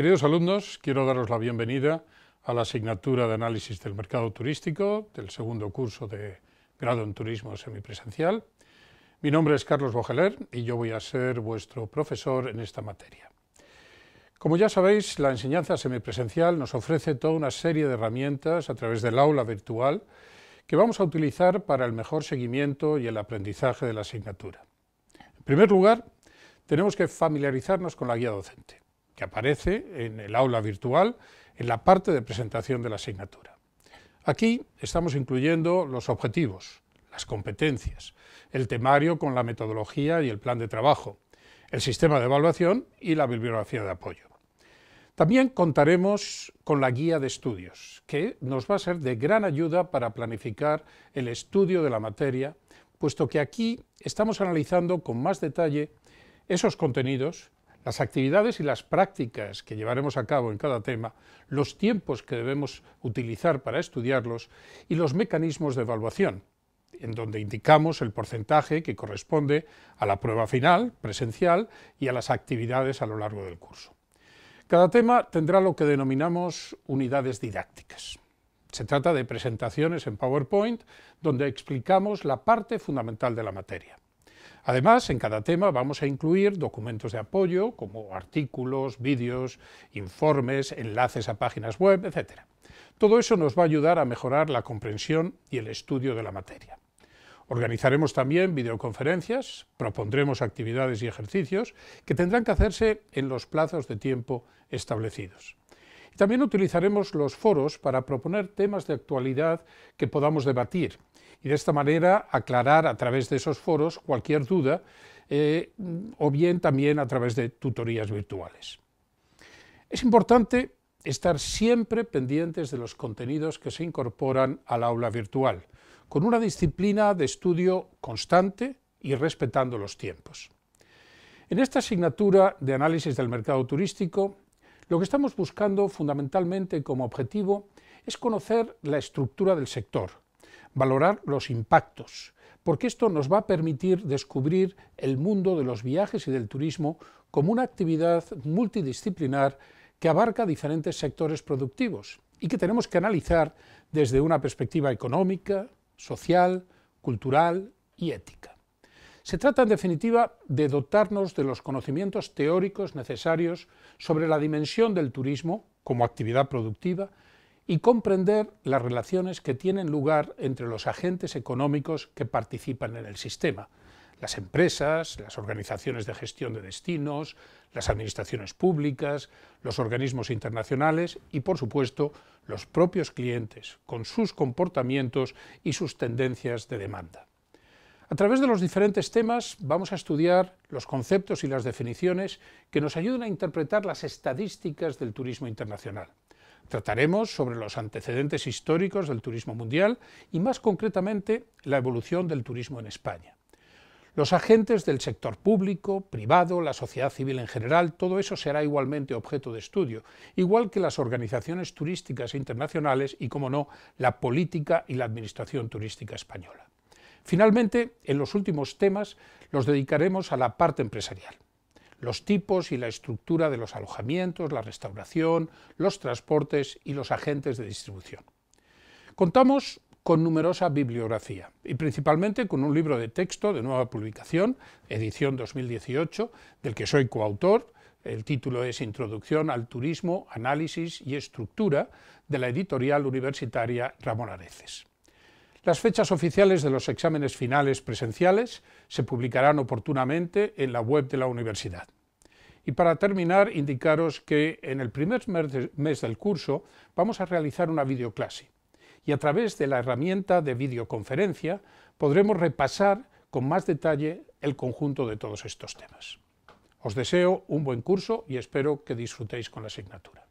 Queridos alumnos, quiero daros la bienvenida a la asignatura de Análisis del Mercado Turístico del segundo curso de Grado en Turismo Semipresencial. Mi nombre es Carlos Bojeler y yo voy a ser vuestro profesor en esta materia. Como ya sabéis, la enseñanza semipresencial nos ofrece toda una serie de herramientas a través del aula virtual que vamos a utilizar para el mejor seguimiento y el aprendizaje de la asignatura. En primer lugar, tenemos que familiarizarnos con la guía docente que aparece en el aula virtual en la parte de presentación de la asignatura. Aquí estamos incluyendo los objetivos, las competencias, el temario con la metodología y el plan de trabajo, el sistema de evaluación y la bibliografía de apoyo. También contaremos con la guía de estudios, que nos va a ser de gran ayuda para planificar el estudio de la materia, puesto que aquí estamos analizando con más detalle esos contenidos las actividades y las prácticas que llevaremos a cabo en cada tema, los tiempos que debemos utilizar para estudiarlos y los mecanismos de evaluación, en donde indicamos el porcentaje que corresponde a la prueba final, presencial, y a las actividades a lo largo del curso. Cada tema tendrá lo que denominamos unidades didácticas. Se trata de presentaciones en PowerPoint donde explicamos la parte fundamental de la materia. Además, en cada tema vamos a incluir documentos de apoyo como artículos, vídeos, informes, enlaces a páginas web, etc. Todo eso nos va a ayudar a mejorar la comprensión y el estudio de la materia. Organizaremos también videoconferencias, propondremos actividades y ejercicios que tendrán que hacerse en los plazos de tiempo establecidos. También utilizaremos los foros para proponer temas de actualidad que podamos debatir y de esta manera aclarar a través de esos foros cualquier duda eh, o bien también a través de tutorías virtuales. Es importante estar siempre pendientes de los contenidos que se incorporan al aula virtual, con una disciplina de estudio constante y respetando los tiempos. En esta asignatura de análisis del mercado turístico lo que estamos buscando fundamentalmente como objetivo es conocer la estructura del sector, valorar los impactos, porque esto nos va a permitir descubrir el mundo de los viajes y del turismo como una actividad multidisciplinar que abarca diferentes sectores productivos y que tenemos que analizar desde una perspectiva económica, social, cultural y ética. Se trata, en definitiva, de dotarnos de los conocimientos teóricos necesarios sobre la dimensión del turismo como actividad productiva y comprender las relaciones que tienen lugar entre los agentes económicos que participan en el sistema, las empresas, las organizaciones de gestión de destinos, las administraciones públicas, los organismos internacionales y, por supuesto, los propios clientes, con sus comportamientos y sus tendencias de demanda. A través de los diferentes temas vamos a estudiar los conceptos y las definiciones que nos ayuden a interpretar las estadísticas del turismo internacional. Trataremos sobre los antecedentes históricos del turismo mundial y más concretamente la evolución del turismo en España. Los agentes del sector público, privado, la sociedad civil en general, todo eso será igualmente objeto de estudio, igual que las organizaciones turísticas internacionales y, como no, la política y la administración turística española. Finalmente, en los últimos temas los dedicaremos a la parte empresarial los tipos y la estructura de los alojamientos, la restauración, los transportes y los agentes de distribución. Contamos con numerosa bibliografía y principalmente con un libro de texto de nueva publicación, edición 2018, del que soy coautor. El título es Introducción al Turismo, Análisis y Estructura de la editorial universitaria Ramón Areces. Las fechas oficiales de los exámenes finales presenciales se publicarán oportunamente en la web de la universidad. Y para terminar, indicaros que en el primer mes del curso vamos a realizar una videoclase y a través de la herramienta de videoconferencia podremos repasar con más detalle el conjunto de todos estos temas. Os deseo un buen curso y espero que disfrutéis con la asignatura.